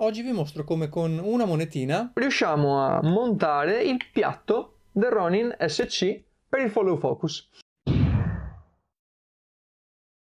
Oggi vi mostro come con una monetina riusciamo a montare il piatto del Ronin SC per il follow focus.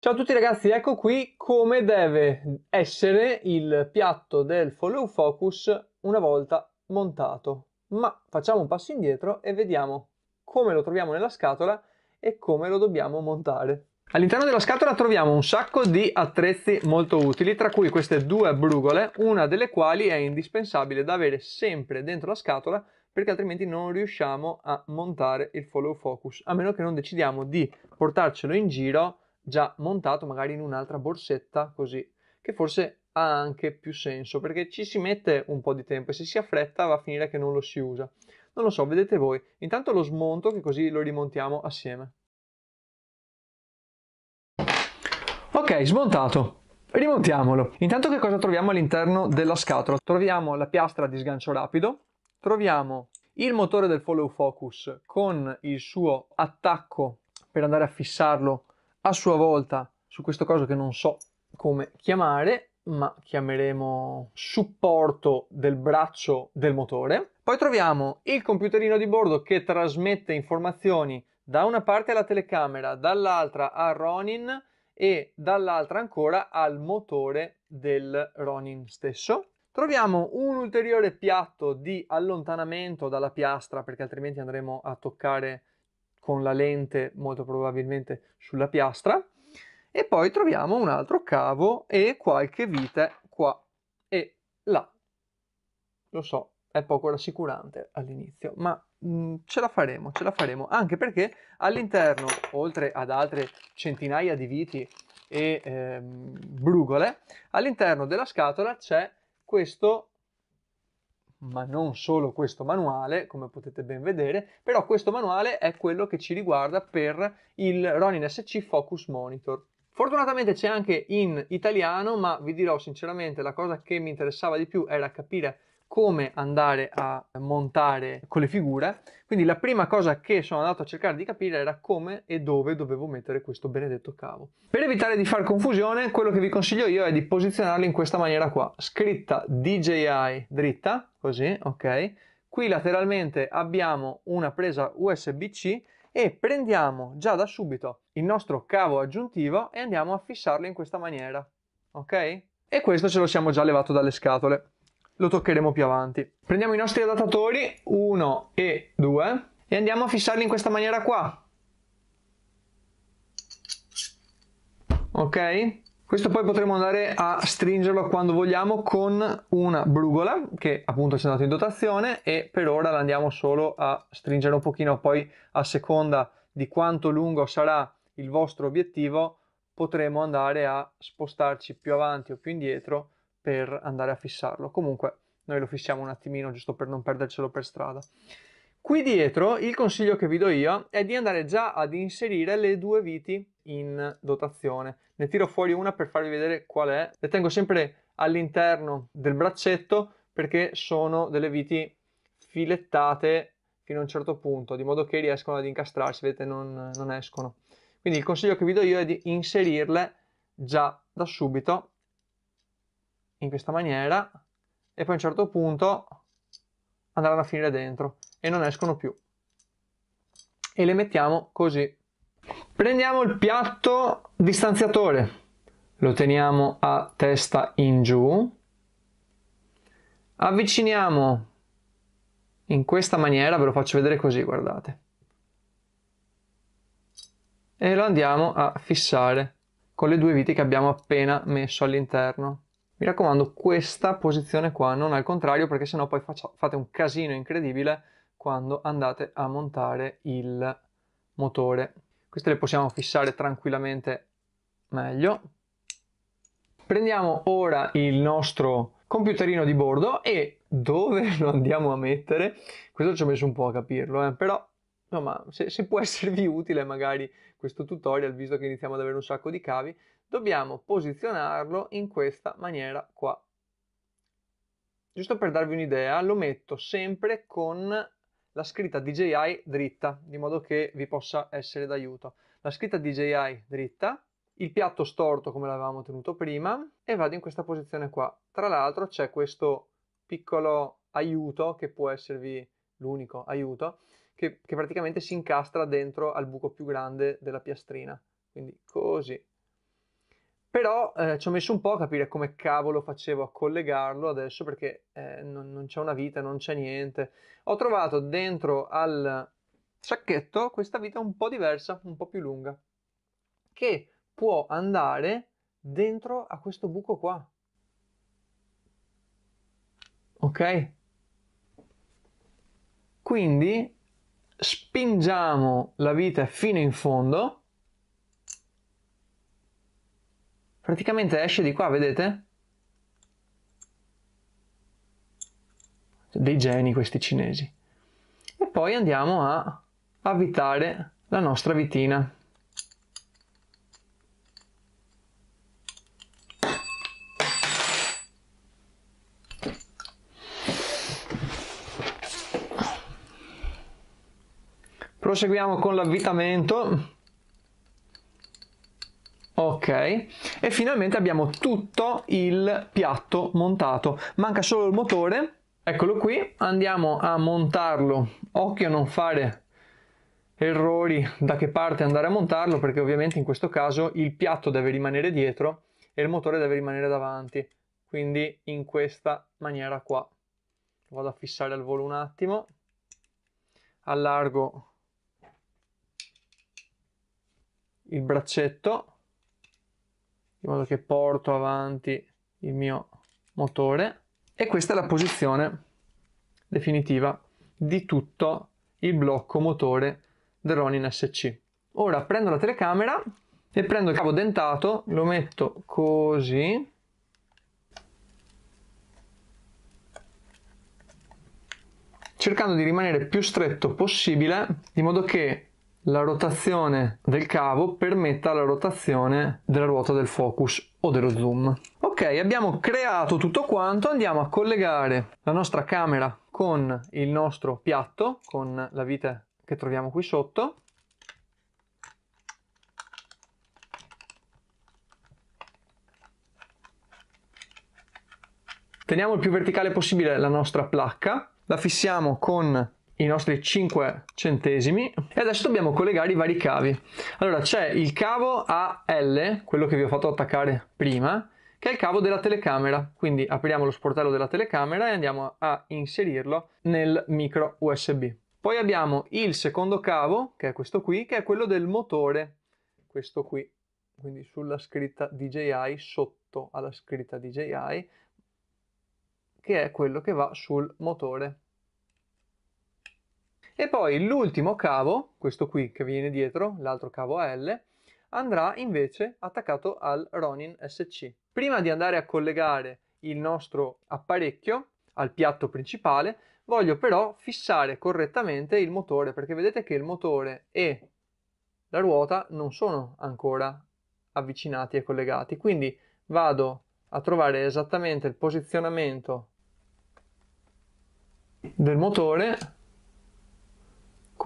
Ciao a tutti ragazzi, ecco qui come deve essere il piatto del follow focus una volta montato. Ma facciamo un passo indietro e vediamo come lo troviamo nella scatola e come lo dobbiamo montare. All'interno della scatola troviamo un sacco di attrezzi molto utili, tra cui queste due brugole, una delle quali è indispensabile da avere sempre dentro la scatola perché altrimenti non riusciamo a montare il follow focus, a meno che non decidiamo di portarcelo in giro già montato magari in un'altra borsetta così, che forse ha anche più senso perché ci si mette un po' di tempo e se si affretta va a finire che non lo si usa. Non lo so, vedete voi. Intanto lo smonto che così lo rimontiamo assieme. Ok, smontato. Rimontiamolo. Intanto che cosa troviamo all'interno della scatola? Troviamo la piastra di sgancio rapido, troviamo il motore del follow focus con il suo attacco per andare a fissarlo a sua volta su questo coso che non so come chiamare, ma chiameremo supporto del braccio del motore. Poi troviamo il computerino di bordo che trasmette informazioni da una parte alla telecamera, dall'altra al Ronin e dall'altra ancora al motore del Ronin stesso. Troviamo un ulteriore piatto di allontanamento dalla piastra perché altrimenti andremo a toccare con la lente molto probabilmente sulla piastra e poi troviamo un altro cavo e qualche vite qua e là. Lo so, è poco rassicurante all'inizio, ma mh, mhmm, ce la faremo, ce la faremo, anche perché all'interno, oltre ad altre centinaia di viti e eh, brugole, all'interno della scatola c'è questo, ma non solo questo manuale, come potete ben vedere, però questo manuale è quello che ci riguarda per il Ronin SC Focus Monitor. Fortunatamente c'è anche in italiano, ma vi dirò sinceramente la cosa che mi interessava di più era capire come andare a montare con le figure. Quindi la prima cosa che sono andato a cercare di capire era come e dove dovevo mettere questo benedetto cavo. Per evitare di far confusione, quello che vi consiglio io è di posizionarlo in questa maniera qua, scritta DJI dritta, così, ok? Qui lateralmente abbiamo una presa USB-C e prendiamo già da subito il nostro cavo aggiuntivo e andiamo a fissarlo in questa maniera, ok? E questo ce lo siamo già levato dalle scatole lo toccheremo più avanti. Prendiamo i nostri adattatori 1 e 2 e andiamo a fissarli in questa maniera qua. Ok? Questo poi potremo andare a stringerlo quando vogliamo con una brugola che appunto ci è andato in dotazione e per ora l'andiamo solo a stringere un pochino, poi a seconda di quanto lungo sarà il vostro obiettivo potremo andare a spostarci più avanti o più indietro per andare a fissarlo. Comunque noi lo fissiamo un attimino giusto per non perdercelo per strada. Qui dietro il consiglio che vi do io è di andare già ad inserire le due viti in dotazione. Ne tiro fuori una per farvi vedere qual è. Le tengo sempre all'interno del braccetto perché sono delle viti filettate fino a un certo punto, di modo che riescono ad incastrarsi, vedete non, non escono. Quindi il consiglio che vi do io è di inserirle già da subito in questa maniera e poi a un certo punto andranno a finire dentro e non escono più e le mettiamo così prendiamo il piatto distanziatore lo teniamo a testa in giù avviciniamo in questa maniera ve lo faccio vedere così guardate e lo andiamo a fissare con le due viti che abbiamo appena messo all'interno mi raccomando, questa posizione qua, non al contrario, perché sennò poi faccia, fate un casino incredibile quando andate a montare il motore. Queste le possiamo fissare tranquillamente meglio. Prendiamo ora il nostro computerino di bordo e dove lo andiamo a mettere? Questo ci ho messo un po' a capirlo, eh, però insomma, se, se può esservi utile magari questo tutorial, visto che iniziamo ad avere un sacco di cavi, dobbiamo posizionarlo in questa maniera qua. Giusto per darvi un'idea, lo metto sempre con la scritta DJI dritta, di modo che vi possa essere d'aiuto. La scritta DJI dritta, il piatto storto come l'avevamo tenuto prima, e vado in questa posizione qua. Tra l'altro c'è questo piccolo aiuto, che può esservi l'unico aiuto, che, che praticamente si incastra dentro al buco più grande della piastrina. Quindi così. Però eh, ci ho messo un po' a capire come cavolo facevo a collegarlo adesso perché eh, non, non, c'è una vita, non c'è niente. Ho trovato dentro al sacchetto questa vita un po' diversa, un po' più lunga, che può andare dentro a questo buco qua. Ok? Quindi spingiamo la vita fino in fondo praticamente esce di qua, vedete? Dei geni questi cinesi. E poi andiamo a avvitare la nostra vitina. Proseguiamo con l'avvitamento. Ok, e finalmente abbiamo tutto il piatto montato. Manca solo il motore, eccolo qui, andiamo a montarlo. Occhio a non fare errori da che parte andare a montarlo perché ovviamente in questo caso il piatto deve rimanere dietro e il motore deve rimanere davanti. Quindi in questa maniera qua. Vado a fissare al volo un attimo. Allargo il braccetto in modo che porto avanti il mio motore e questa è la posizione definitiva di tutto il blocco motore del Ronin SC. Ora prendo la telecamera e prendo il cavo dentato, lo metto così cercando di rimanere più stretto possibile di modo che la rotazione del cavo permetta la rotazione della ruota del focus o dello zoom. Ok, abbiamo creato tutto quanto, andiamo a collegare la nostra camera con il nostro piatto, con la vite che troviamo qui sotto. Teniamo il più verticale possibile la nostra placca, la fissiamo con i nostri 5 centesimi e adesso dobbiamo collegare i vari cavi allora c'è il cavo AL quello che vi ho fatto attaccare prima che è il cavo della telecamera quindi apriamo lo sportello della telecamera e andiamo a inserirlo nel micro USB poi abbiamo il secondo cavo che è questo qui che è quello del motore questo qui quindi sulla scritta DJI sotto alla scritta DJI che è quello che va sul motore e poi l'ultimo cavo, questo qui che viene dietro, l'altro cavo a L, andrà invece attaccato al Ronin SC. Prima di andare a collegare il nostro apparecchio al piatto principale, voglio però fissare correttamente il motore, perché vedete che il motore e la ruota non sono ancora avvicinati e collegati. Quindi vado a trovare esattamente il posizionamento del motore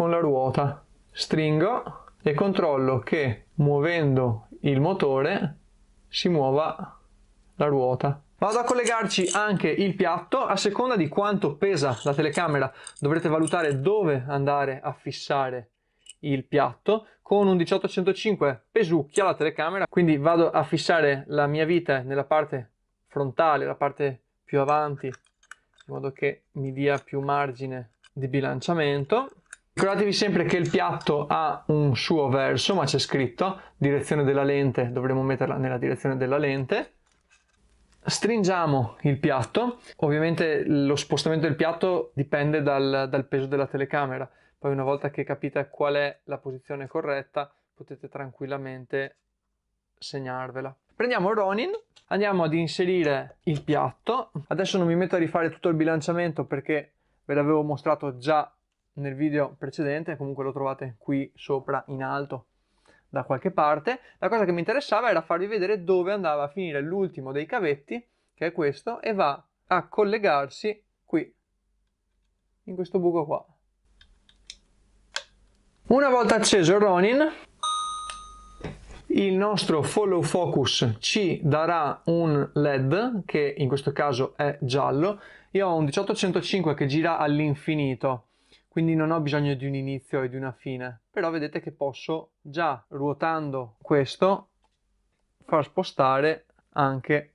con la ruota, stringo e controllo che muovendo il motore si muova la ruota. Vado a collegarci anche il piatto, a seconda di quanto pesa la telecamera dovrete valutare dove andare a fissare il piatto. Con un 1805 pesucchia la telecamera, quindi vado a fissare la mia vite nella parte frontale, la parte più avanti, in modo che mi dia più margine di bilanciamento. Ricordatevi sempre che il piatto ha un suo verso, ma c'è scritto direzione della lente, dovremmo metterla nella direzione della lente. Stringiamo il piatto, ovviamente lo spostamento del piatto dipende dal, dal peso della telecamera, poi una volta che capite qual è la posizione corretta potete tranquillamente segnarvela. Prendiamo il Ronin, andiamo ad inserire il piatto, adesso non mi metto a rifare tutto il bilanciamento perché ve l'avevo mostrato già nel video precedente, comunque lo trovate qui sopra in alto da qualche parte. La cosa che mi interessava era farvi vedere dove andava a finire l'ultimo dei cavetti, che è questo, e va a collegarsi qui, in questo buco qua. Una volta acceso il Ronin, il nostro follow focus ci darà un LED che in questo caso è giallo. Io ho un 1805 che gira all'infinito quindi non ho bisogno di un inizio e di una fine, però vedete che posso già ruotando questo far spostare anche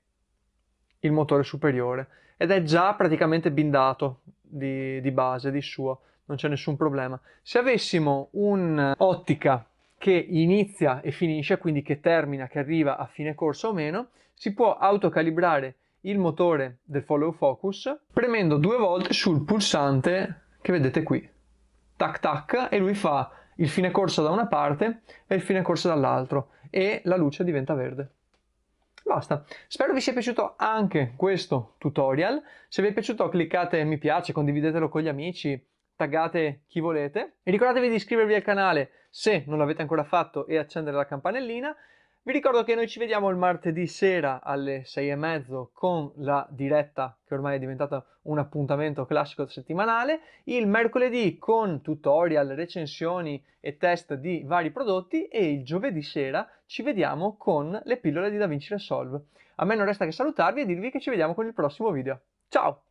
il motore superiore ed è già praticamente bindato di, di base, di suo, non c'è nessun problema. Se avessimo un'ottica eh, che inizia e finisce, quindi che termina, che arriva a fine corsa o meno, si può autocalibrare il motore del follow focus premendo due volte sul pulsante che vedete qui. Tac tac e lui fa il fine corso da una parte e il fine corso dall'altro e la luce diventa verde. Basta, spero vi sia piaciuto anche questo tutorial, se vi è piaciuto cliccate mi piace, condividetelo con gli amici, taggate chi volete e ricordatevi di iscrivervi al canale se non l'avete ancora fatto e accendere la campanellina vi ricordo che noi ci vediamo il martedì sera alle sei e mezzo con la diretta che ormai è diventata un appuntamento classico settimanale, il mercoledì con tutorial, recensioni e test di vari prodotti e il giovedì sera ci vediamo con le pillole di DaVinci Resolve. A me non resta che salutarvi e dirvi che ci vediamo con il prossimo video. Ciao!